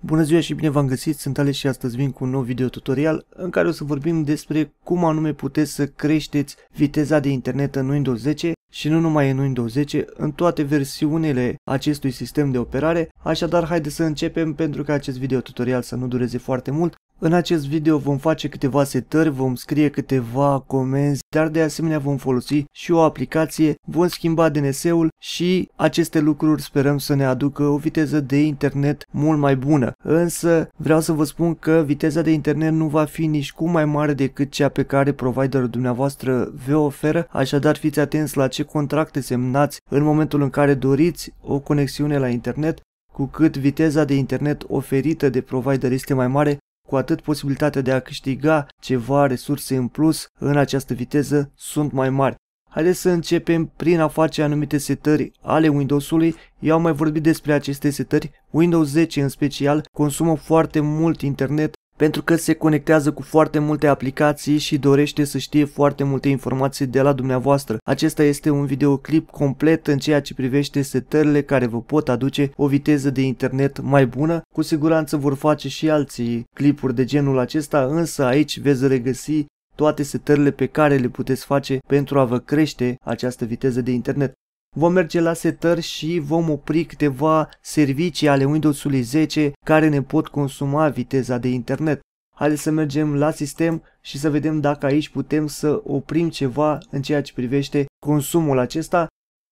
Bună ziua și bine v-am găsit, sunt Ale și astăzi vin cu un nou video tutorial în care o să vorbim despre cum anume puteți să creșteți viteza de internet în Windows 10 și nu numai în Windows 10, în toate versiunile acestui sistem de operare, așadar haideți să începem pentru că acest video tutorial să nu dureze foarte mult în acest video vom face câteva setări, vom scrie câteva comenzi, dar de asemenea vom folosi și o aplicație, vom schimba DNS-ul și aceste lucruri sperăm să ne aducă o viteză de internet mult mai bună. Însă vreau să vă spun că viteza de internet nu va fi nici cum mai mare decât cea pe care providerul dumneavoastră vă oferă, așadar fiți atenți la ce contracte semnați în momentul în care doriți o conexiune la internet cu cât viteza de internet oferită de provider este mai mare, cu atât posibilitatea de a câștiga ceva resurse în plus în această viteză sunt mai mari. Haideți să începem prin a face anumite setări ale Windows-ului. Eu am mai vorbit despre aceste setări. Windows 10 în special consumă foarte mult internet pentru că se conectează cu foarte multe aplicații și dorește să știe foarte multe informații de la dumneavoastră. Acesta este un videoclip complet în ceea ce privește setările care vă pot aduce o viteză de internet mai bună. Cu siguranță vor face și alții clipuri de genul acesta, însă aici veți regăsi toate setările pe care le puteți face pentru a vă crește această viteză de internet vom merge la setări și vom opri câteva servicii ale Windows-ului 10 care ne pot consuma viteza de internet. Haideți să mergem la sistem și să vedem dacă aici putem să oprim ceva în ceea ce privește consumul acesta.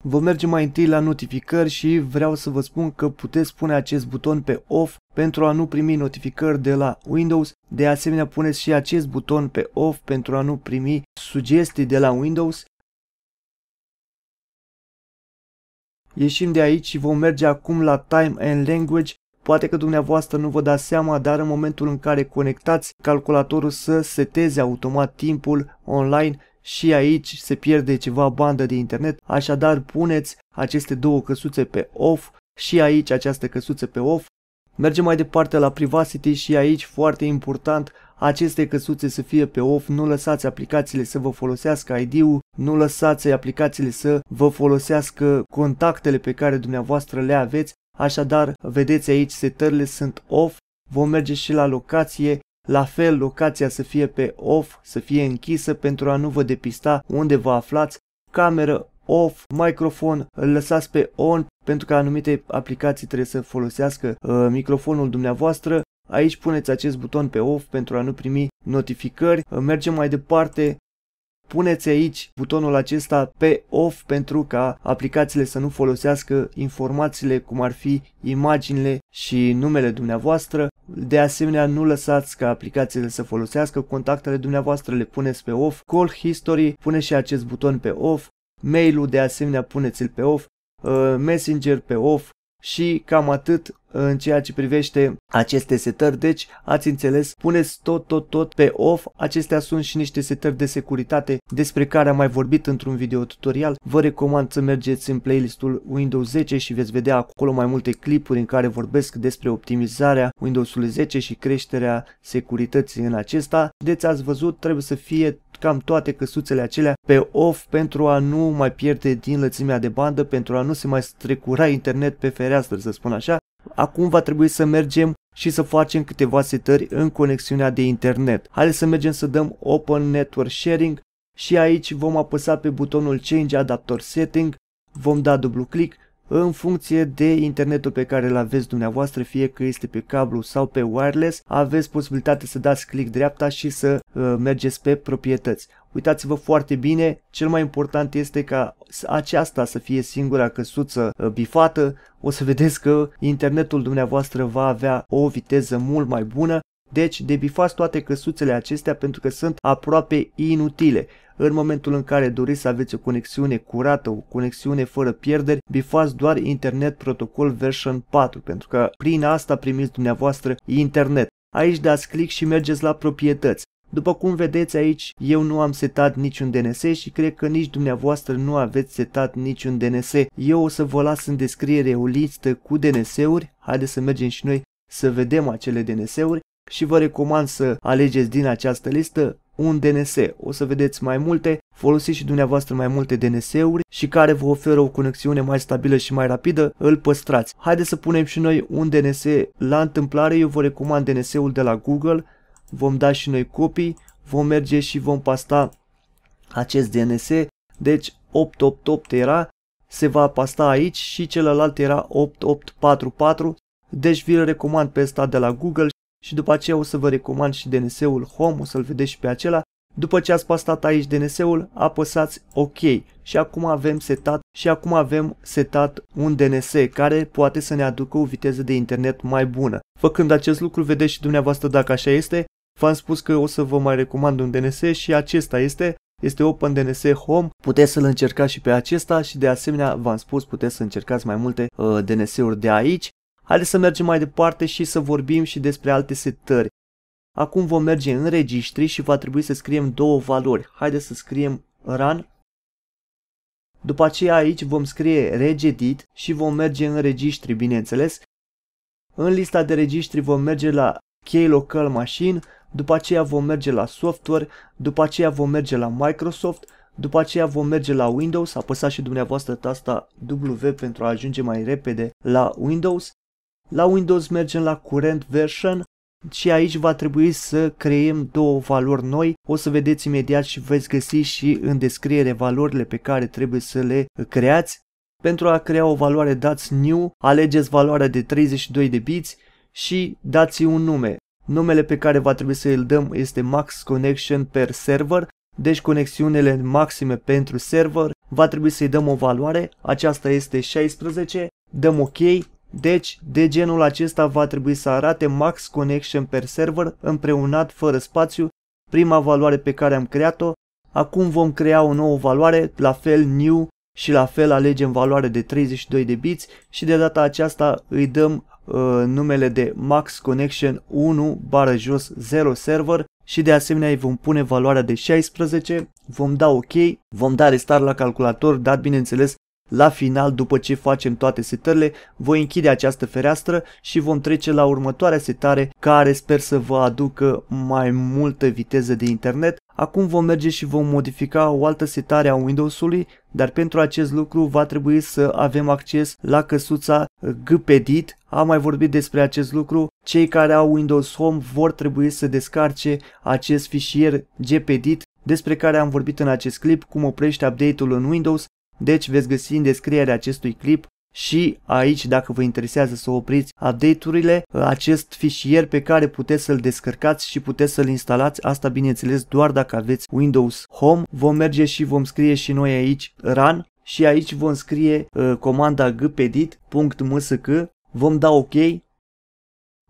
Vom merge mai întâi la notificări și vreau să vă spun că puteți pune acest buton pe off pentru a nu primi notificări de la Windows. De asemenea, puneți și acest buton pe off pentru a nu primi sugestii de la Windows. Ieșim de aici și vom merge acum la Time and Language. Poate că dumneavoastră nu vă dați seama, dar în momentul în care conectați calculatorul să seteze automat timpul online și aici se pierde ceva bandă de internet, așadar puneți aceste două căsuțe pe off și aici această căsuță pe off. Mergem mai departe la Privacity și aici foarte important aceste căsuțe să fie pe off, nu lăsați aplicațiile să vă folosească ID-ul, nu lăsați aplicațiile să vă folosească contactele pe care dumneavoastră le aveți, așadar vedeți aici setările sunt off, vom merge și la locație, la fel locația să fie pe off, să fie închisă pentru a nu vă depista unde vă aflați, cameră off, microfon, îl lăsați pe on pentru că anumite aplicații trebuie să folosească uh, microfonul dumneavoastră, Aici puneți acest buton pe off pentru a nu primi notificări. Mergem mai departe. Puneți aici butonul acesta pe off pentru ca aplicațiile să nu folosească informațiile cum ar fi imaginile și numele dumneavoastră. De asemenea, nu lăsați ca aplicațiile să folosească contactele dumneavoastră, le puneți pe off. Call History, puneți și acest buton pe off. Mail-ul de asemenea puneți-l pe off. Uh, Messenger pe off, și cam atât în ceea ce privește aceste setări, deci ați înțeles, puneți tot, tot, tot pe off, acestea sunt și niște setări de securitate despre care am mai vorbit într-un video tutorial, vă recomand să mergeți în playlistul Windows 10 și veți vedea acolo mai multe clipuri în care vorbesc despre optimizarea Windows-ului 10 și creșterea securității în acesta, deci ați văzut, trebuie să fie cam toate căsuțele acelea pe off pentru a nu mai pierde din lățimea de bandă, pentru a nu se mai strecura internet pe fereastră, să spun așa. Acum va trebui să mergem și să facem câteva setări în conexiunea de internet. Haideți să mergem să dăm Open Network Sharing și aici vom apăsa pe butonul Change Adapter Setting, vom da dublu click în funcție de internetul pe care îl aveți dumneavoastră, fie că este pe cablu sau pe wireless, aveți posibilitatea să dați click dreapta și să uh, mergeți pe proprietăți. Uitați-vă foarte bine, cel mai important este ca aceasta să fie singura căsuță uh, bifată, o să vedeți că internetul dumneavoastră va avea o viteză mult mai bună deci debifați toate căsuțele acestea pentru că sunt aproape inutile. În momentul în care doriți să aveți o conexiune curată, o conexiune fără pierderi, bifați doar Internet Protocol version 4 pentru că prin asta primiți dumneavoastră internet. Aici dați click și mergeți la proprietăți. După cum vedeți aici, eu nu am setat niciun DNS și cred că nici dumneavoastră nu aveți setat niciun DNS. Eu o să vă las în descriere o listă cu DNS-uri, haideți să mergem și noi să vedem acele DNS-uri și vă recomand să alegeți din această listă un DNS. O să vedeți mai multe, folosiți și dumneavoastră mai multe DNS-uri și care vă oferă o conexiune mai stabilă și mai rapidă, îl păstrați. Haideți să punem și noi un DNS la întâmplare, eu vă recomand DNS-ul de la Google, vom da și noi copii, vom merge și vom pasta acest DNS, deci 888 era, se va pasta aici și celălalt era 8844, deci vi-l recomand pe ăsta de la Google și după aceea o să vă recomand și DNS-ul Home, o să-l vedeți și pe acela. După ce ați pastat aici DNS-ul, apăsați OK și acum avem setat și acum avem setat un DNS care poate să ne aducă o viteză de internet mai bună. Făcând acest lucru, vedeți și dumneavoastră dacă așa este. V-am spus că o să vă mai recomand un DNS și acesta este, este OpenDNS Home, puteți să-l încercați și pe acesta și de asemenea v-am spus puteți să încercați mai multe uh, DNS-uri de aici. Haideți să mergem mai departe și să vorbim și despre alte setări. Acum vom merge în registri și va trebui să scriem două valori. Haideți să scriem run. După aceea aici vom scrie regedit și vom merge în registri, bineînțeles. În lista de registri vom merge la Key Local Machine, după aceea vom merge la Software, după aceea vom merge la Microsoft, după aceea vom merge la Windows, apăsați și dumneavoastră tasta W pentru a ajunge mai repede la Windows la Windows mergem la current version și aici va trebui să creăm două valori noi. O să vedeți imediat și veți găsi și în descriere valorile pe care trebuie să le creați. Pentru a crea o valoare dați new, alegeți valoarea de 32 de biți și dați un nume. Numele pe care va trebui să îl dăm este max connection per server, deci conexiunile maxime pentru server. Va trebui să-i dăm o valoare, aceasta este 16, dăm OK deci, de genul acesta va trebui să arate max connection per server împreunat fără spațiu, prima valoare pe care am creat-o, acum vom crea o nouă valoare, la fel new și la fel alegem valoare de 32 de bits și de data aceasta îi dăm uh, numele de max connection 1 bară jos 0 server și de asemenea îi vom pune valoarea de 16, vom da OK, vom da restart la calculator, dar bineînțeles la final, după ce facem toate setările, voi închide această fereastră și vom trece la următoarea setare care sper să vă aducă mai multă viteză de internet. Acum vom merge și vom modifica o altă setare a Windows-ului, dar pentru acest lucru va trebui să avem acces la căsuța GPedit. Am mai vorbit despre acest lucru. Cei care au Windows Home vor trebui să descarce acest fișier GPedit despre care am vorbit în acest clip, cum oprește update-ul în Windows deci veți găsi în descrierea acestui clip și aici, dacă vă interesează să opriți update-urile, acest fișier pe care puteți să-l descărcați și puteți să-l instalați, asta bineînțeles doar dacă aveți Windows Home. Vom merge și vom scrie și noi aici run și aici vom scrie uh, comanda gpedit.msc, vom da OK,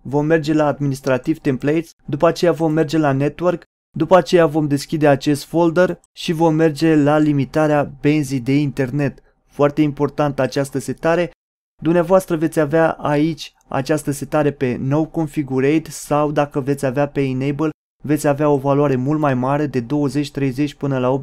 vom merge la administrativ templates, după aceea vom merge la network după aceea vom deschide acest folder și vom merge la limitarea benzii de internet. Foarte importantă această setare. Dumneavoastră veți avea aici această setare pe No Configurate sau dacă veți avea pe Enable, veți avea o valoare mult mai mare de 20, 30 până la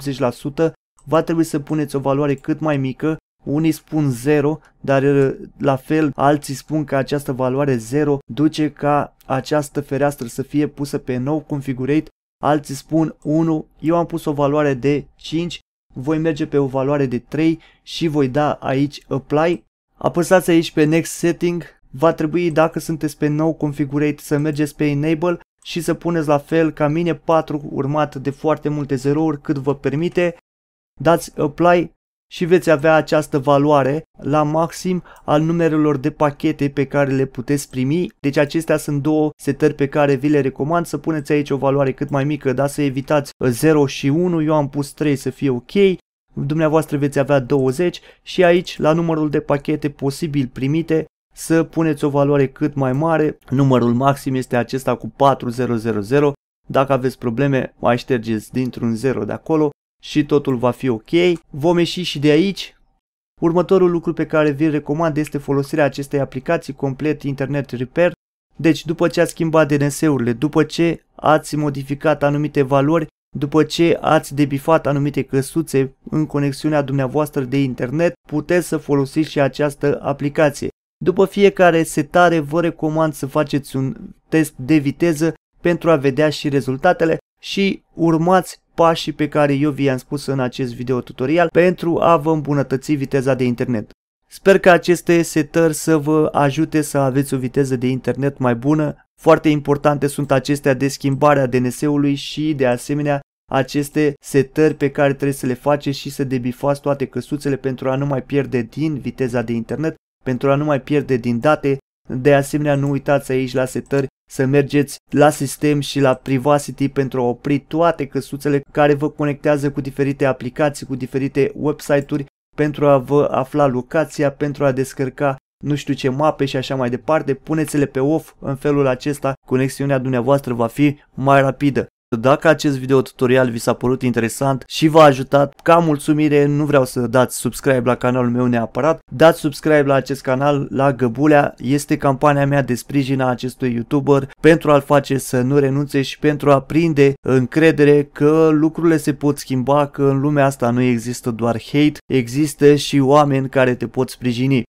80%. Va trebui să puneți o valoare cât mai mică, unii spun 0, dar uh, la fel alții spun că această valoare 0 duce ca această fereastră să fie pusă pe No configurate alții spun 1, eu am pus o valoare de 5, voi merge pe o valoare de 3 și voi da aici apply. Apăsați aici pe next setting, va trebui dacă sunteți pe nou configurate să mergeți pe enable și să puneți la fel ca mine 4 urmat de foarte multe zerouri cât vă permite. Dați apply, și veți avea această valoare la maxim al numerelor de pachete pe care le puteți primi. Deci acestea sunt două setări pe care vi le recomand să puneți aici o valoare cât mai mică, dar să evitați 0 uh, și 1, eu am pus 3 să fie ok. Dumneavoastră veți avea 20 și aici la numărul de pachete posibil primite să puneți o valoare cât mai mare. Numărul maxim este acesta cu 4000. Dacă aveți probleme, mai ștergeți dintr-un 0 de acolo și totul va fi ok. Vom ieși și de aici. Următorul lucru pe care vi-l recomand este folosirea acestei aplicații complet Internet Repair. Deci după ce ați schimbat DNS-urile, după ce ați modificat anumite valori, după ce ați debifat anumite căsuțe în conexiunea dumneavoastră de internet, puteți să folosiți și această aplicație. După fiecare setare vă recomand să faceți un test de viteză pentru a vedea și rezultatele și urmați pașii pe care eu vi-am spus în acest video tutorial pentru a vă îmbunătăți viteza de internet. Sper că aceste setări să vă ajute să aveți o viteză de internet mai bună. Foarte importante sunt acestea de schimbarea DNS-ului și de asemenea aceste setări pe care trebuie să le faceți și să debifați toate căsuțele pentru a nu mai pierde din viteza de internet, pentru a nu mai pierde din date de asemenea, nu uitați aici la setări să mergeți la sistem și la privacy pentru a opri toate căsuțele care vă conectează cu diferite aplicații, cu diferite website-uri pentru a vă afla locația, pentru a descărca nu știu ce mape și așa mai departe, puneți-le pe off, în felul acesta conexiunea dumneavoastră va fi mai rapidă. Dacă acest video tutorial vi s-a părut interesant și v-a ajutat, ca mulțumire nu vreau să dați subscribe la canalul meu neapărat, dați subscribe la acest canal, la Găbulea, este campania mea de sprijin a acestui YouTuber pentru a-l face să nu renunțe și pentru a prinde încredere că lucrurile se pot schimba, că în lumea asta nu există doar hate, există și oameni care te pot sprijini.